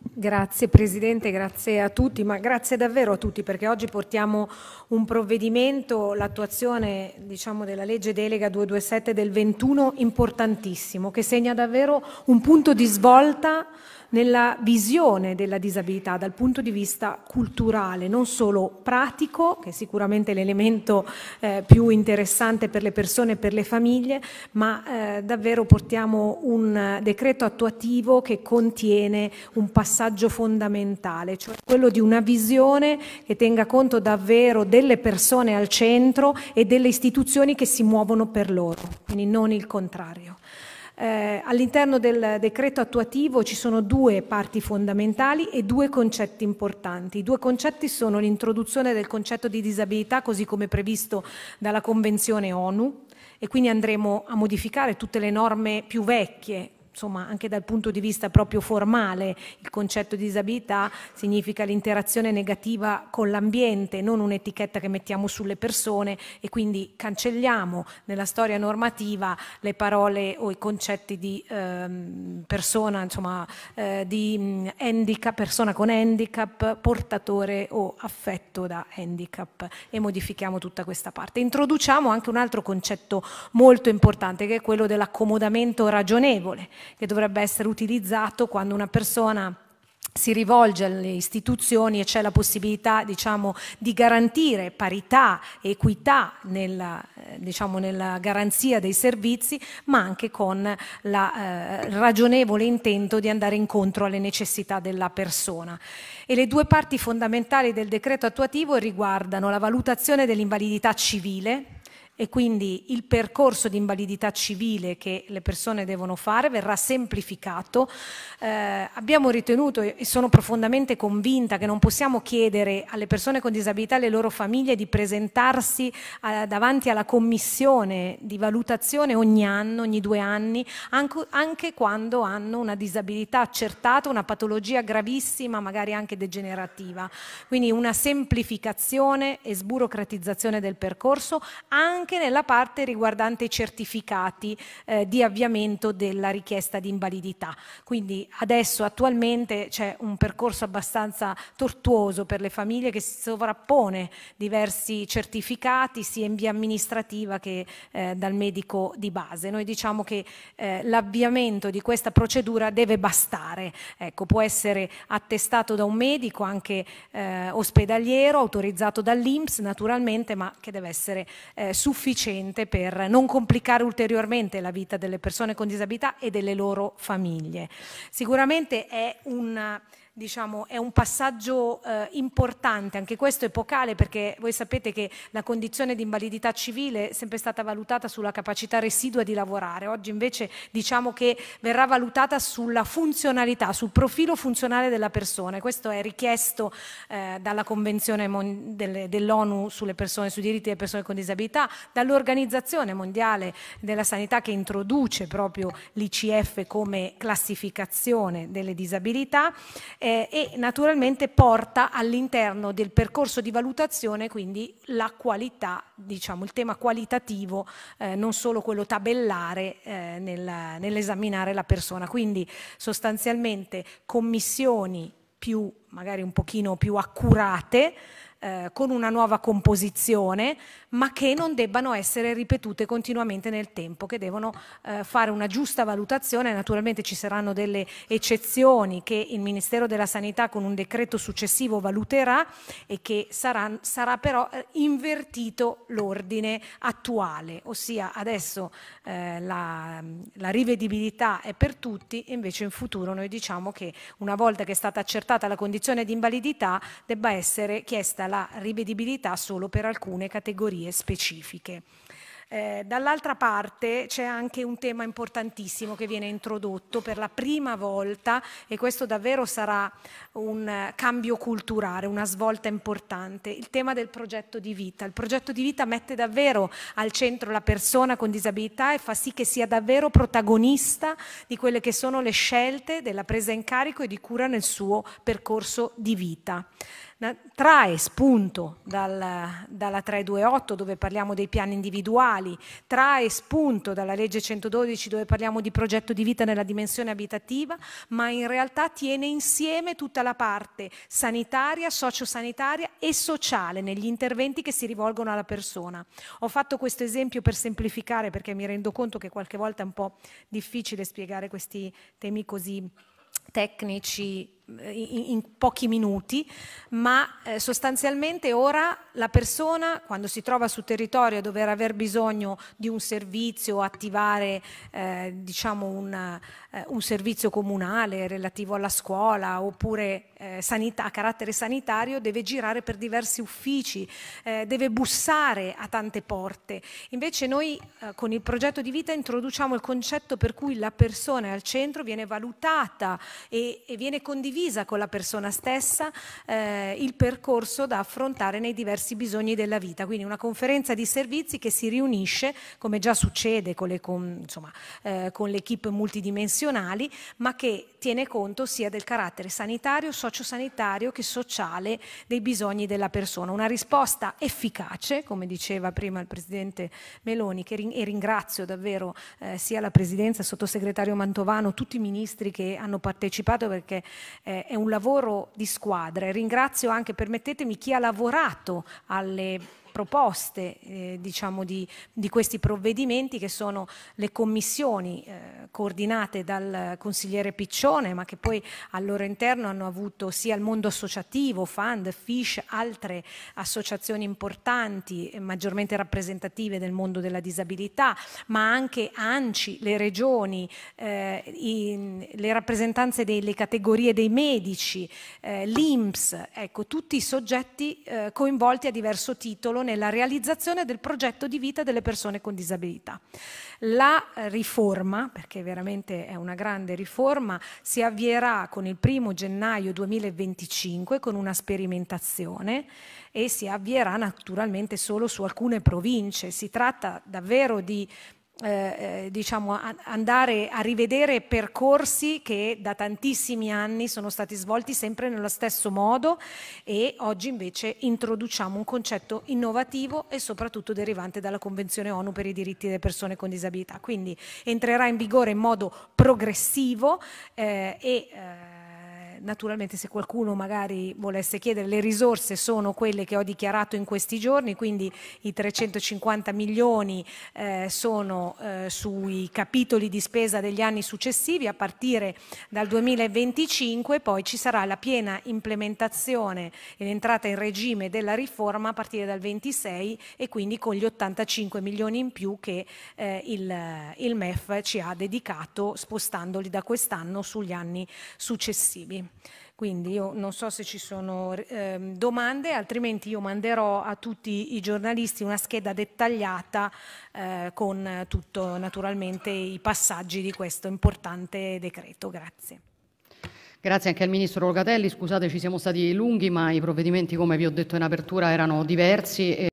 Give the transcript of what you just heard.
Grazie Presidente, grazie a tutti, ma grazie davvero a tutti perché oggi portiamo un provvedimento, l'attuazione diciamo, della legge delega 227 del 21 importantissimo che segna davvero un punto di svolta nella visione della disabilità dal punto di vista culturale, non solo pratico, che è sicuramente l'elemento eh, più interessante per le persone e per le famiglie, ma eh, davvero portiamo un decreto attuativo che contiene un passaggio fondamentale, cioè quello di una visione che tenga conto davvero delle persone al centro e delle istituzioni che si muovono per loro, quindi non il contrario. Eh, all'interno del decreto attuativo ci sono due parti fondamentali e due concetti importanti. I due concetti sono l'introduzione del concetto di disabilità così come previsto dalla Convenzione ONU e quindi andremo a modificare tutte le norme più vecchie insomma, anche dal punto di vista proprio formale, il concetto di disabilità significa l'interazione negativa con l'ambiente, non un'etichetta che mettiamo sulle persone e quindi cancelliamo nella storia normativa le parole o i concetti di ehm, persona, insomma, eh, di mm, handicap, persona con handicap, portatore o affetto da handicap e modifichiamo tutta questa parte. Introduciamo anche un altro concetto molto importante che è quello dell'accomodamento ragionevole che dovrebbe essere utilizzato quando una persona si rivolge alle istituzioni e c'è la possibilità diciamo, di garantire parità e equità nella, eh, diciamo, nella, garanzia dei servizi, ma anche con il eh, ragionevole intento di andare incontro alle necessità della persona. E le due parti fondamentali del decreto attuativo riguardano la valutazione dell'invalidità civile, e quindi il percorso di invalidità civile che le persone devono fare verrà semplificato. Eh, abbiamo ritenuto e sono profondamente convinta che non possiamo chiedere alle persone con disabilità e alle loro famiglie di presentarsi eh, davanti alla commissione di valutazione ogni anno, ogni due anni, anche, anche quando hanno una disabilità accertata, una patologia gravissima, magari anche degenerativa. Quindi una semplificazione e sburocratizzazione del percorso anche anche nella parte riguardante i certificati eh, di avviamento della richiesta di invalidità. Quindi adesso attualmente c'è un percorso abbastanza tortuoso per le famiglie che si sovrappone diversi certificati sia in via amministrativa che eh, dal medico di base. Noi diciamo che eh, l'avviamento di questa procedura deve bastare, ecco, può essere attestato da un medico anche eh, ospedaliero, autorizzato dall'INPS naturalmente, ma che deve essere eh, sufficiente sufficiente per non complicare ulteriormente la vita delle persone con disabilità e delle loro famiglie. Sicuramente è un diciamo, è un passaggio eh, importante, anche questo epocale, perché voi sapete che la condizione di invalidità civile è sempre stata valutata sulla capacità residua di lavorare, oggi invece diciamo che verrà valutata sulla funzionalità, sul profilo funzionale della persona, questo è richiesto eh, dalla Convenzione dell'ONU sulle persone, sui diritti delle persone con disabilità, dall'Organizzazione Mondiale della Sanità che introduce proprio l'ICF come classificazione delle disabilità eh, e naturalmente porta all'interno del percorso di valutazione quindi la qualità, diciamo il tema qualitativo, eh, non solo quello tabellare eh, nel, nell'esaminare la persona. Quindi sostanzialmente commissioni più magari un pochino più accurate eh, con una nuova composizione, ma che non debbano essere ripetute continuamente nel tempo, che devono eh, fare una giusta valutazione. Naturalmente ci saranno delle eccezioni che il Ministero della Sanità con un decreto successivo valuterà e che sarà, sarà però eh, invertito l'ordine attuale, ossia adesso eh, la, la rivedibilità è per tutti, invece in futuro noi diciamo che una volta che è stata accertata la condizione di invalidità debba essere chiesta la rivedibilità solo per alcune categorie specifiche. Eh, Dall'altra parte c'è anche un tema importantissimo che viene introdotto per la prima volta e questo davvero sarà un cambio culturale, una svolta importante, il tema del progetto di vita. Il progetto di vita mette davvero al centro la persona con disabilità e fa sì che sia davvero protagonista di quelle che sono le scelte della presa in carico e di cura nel suo percorso di vita trae spunto dal, dalla 328 dove parliamo dei piani individuali, trae spunto dalla legge 112 dove parliamo di progetto di vita nella dimensione abitativa, ma in realtà tiene insieme tutta la parte sanitaria, sociosanitaria e sociale negli interventi che si rivolgono alla persona. Ho fatto questo esempio per semplificare perché mi rendo conto che qualche volta è un po' difficile spiegare questi temi così tecnici in pochi minuti, ma eh, sostanzialmente ora la persona quando si trova sul territorio a dover aver bisogno di un servizio, attivare eh, diciamo un, eh, un, servizio comunale relativo alla scuola oppure eh, sanità, a carattere sanitario, deve girare per diversi uffici, eh, deve bussare a tante porte. Invece noi eh, con il progetto di vita introduciamo il concetto per cui la persona è al centro, viene valutata e, e viene condivisa condivisa con la persona stessa eh, il percorso da affrontare nei diversi bisogni della vita. Quindi una conferenza di servizi che si riunisce, come già succede con, le, con, insomma, eh, con l'equipe multidimensionali, ma che tiene conto sia del carattere sanitario, sociosanitario che sociale dei bisogni della persona. Una risposta efficace, come diceva prima il Presidente Meloni, ring e ringrazio davvero eh, sia la Presidenza, il Sottosegretario Mantovano, tutti i ministri che hanno partecipato perché eh, è un lavoro di squadra. Ringrazio anche, permettetemi, chi ha lavorato alle proposte eh, diciamo di, di, questi provvedimenti che sono le commissioni eh, coordinate dal consigliere Piccione ma che poi al loro interno hanno avuto sia il mondo associativo, Fund, Fish, altre associazioni importanti eh, maggiormente rappresentative del mondo della disabilità ma anche ANCI, le regioni, eh, in, le rappresentanze delle categorie dei medici, eh, l'INPS, ecco, tutti i soggetti eh, coinvolti a diverso titolo nella realizzazione del progetto di vita delle persone con disabilità. La eh, riforma, perché veramente è una grande riforma, si avvierà con il primo gennaio 2025 con una sperimentazione e si avvierà naturalmente solo su alcune province. Si tratta davvero di eh, eh, diciamo, a andare a rivedere percorsi che da tantissimi anni sono stati svolti sempre nello stesso modo e oggi invece introduciamo un concetto innovativo e soprattutto derivante dalla Convenzione ONU per i diritti delle persone con disabilità. Quindi entrerà in vigore in modo progressivo eh, e eh, naturalmente se qualcuno magari volesse chiedere, le risorse sono quelle che ho dichiarato in questi giorni, quindi i 350 milioni eh, sono eh, sui capitoli di spesa degli anni successivi, a partire dal 2025 poi ci sarà la piena implementazione e l'entrata in regime della riforma a partire dal 26 e quindi con gli 85 milioni in più che eh, il, il MEF ci ha dedicato spostandoli da quest'anno sugli anni successivi. Quindi io non so se ci sono eh, domande, altrimenti io manderò a tutti i giornalisti una scheda dettagliata eh, con tutto naturalmente i passaggi di questo importante decreto. Grazie. Grazie anche al Ministro Rogatelli. scusate ci siamo stati lunghi ma i provvedimenti come vi ho detto in apertura erano diversi. E...